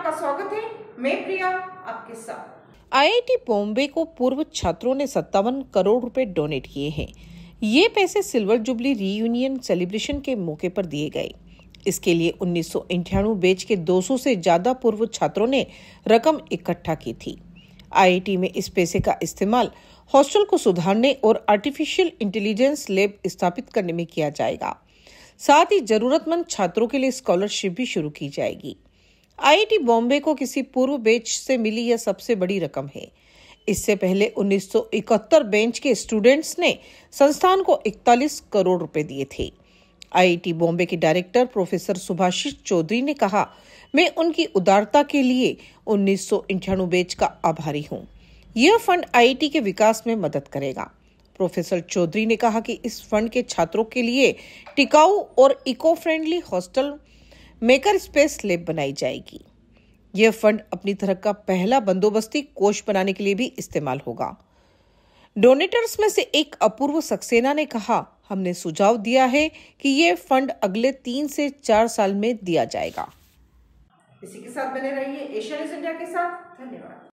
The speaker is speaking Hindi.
आपका स्वागत है मैं प्रिया आपके साथ आईआईटी बॉम्बे को पूर्व छात्रों ने सत्तावन करोड़ रुपए डोनेट किए हैं ये पैसे सिल्वर जुबली रीयूनियन सेलिब्रेशन के मौके पर दिए गए इसके लिए उन्नीस बैच के 200 से ज्यादा पूर्व छात्रों ने रकम इकट्ठा की थी आईआईटी में इस पैसे का इस्तेमाल हॉस्टल को सुधारने और आर्टिफिशियल इंटेलिजेंस लैब स्थापित करने में किया जाएगा साथ ही जरूरतमंद छात्रों के लिए स्कॉलरशिप भी शुरू की जाएगी आईआईटी बॉम्बे को किसी पूर्व बेच से मिली यह सबसे बड़ी रकम है इससे पहले 1971 बेंच के स्टूडेंट्स ने संस्थान को 41 करोड़ रुपए दिए थे आईआईटी बॉम्बे के डायरेक्टर प्रोफेसर सुभाषिष चौधरी ने कहा मैं उनकी उदारता के लिए उन्नीस बेच का आभारी हूँ यह फंड आईआईटी के विकास में मदद करेगा प्रोफेसर चौधरी ने कहा कि इस फंड के छात्रों के लिए टिकाऊ और eco friendly hostel maker space lab बनाई जाएगी यह फंड अपनी तरह का पहला बंदोबस्ती कोष बनाने के लिए भी इस्तेमाल होगा डोनेटर्स में से एक अपूर्व सक्सेना ने कहा हमने सुझाव दिया है कि यह फंड अगले तीन से चार साल में दिया जाएगा इसी के साथ बने रहिए एशिया न्यूज इंडिया के साथ धन्यवाद